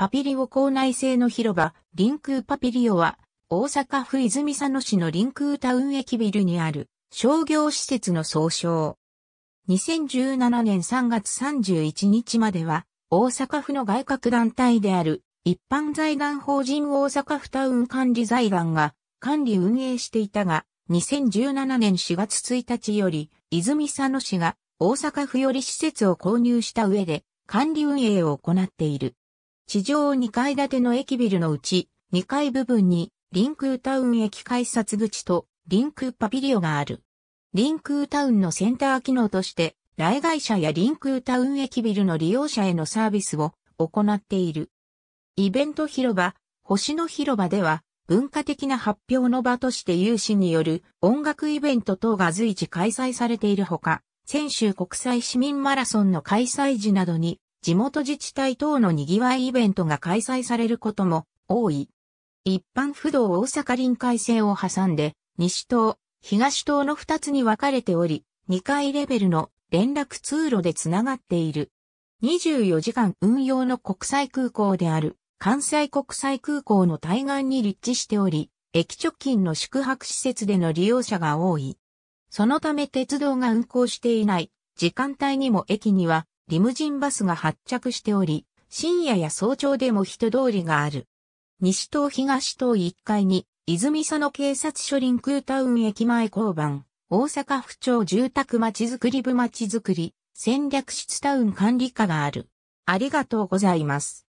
パピリオ校内製の広場、臨空パピリオは、大阪府泉佐野市の臨空タウン駅ビルにある商業施設の総称。2017年3月31日までは、大阪府の外郭団体である一般財団法人大阪府タウン管理財団が管理運営していたが、2017年4月1日より、泉佐野市が大阪府より施設を購入した上で管理運営を行っている。地上2階建ての駅ビルのうち、2階部分に、リンクータウン駅改札口と、リンクーパビリオがある。リンクータウンのセンター機能として、来外者やリンクータウン駅ビルの利用者へのサービスを行っている。イベント広場、星の広場では、文化的な発表の場として有志による音楽イベント等が随時開催されているほか、先週国際市民マラソンの開催時などに地元自治体等の賑わいイベントが開催されることも多い。一般不動大阪臨海線を挟んで、西東、東東の2つに分かれており、2階レベルの連絡通路でつながっている。24時間運用の国際空港である関西国際空港の対岸に立地しており、駅直近の宿泊施設での利用者が多い。そのため鉄道が運行していない時間帯にも駅にはリムジンバスが発着しており、深夜や早朝でも人通りがある。西東東東1階に、泉佐野警察署リンクータウン駅前交番、大阪府庁住宅まちづくり部まちづくり、戦略室タウン管理課がある。ありがとうございます。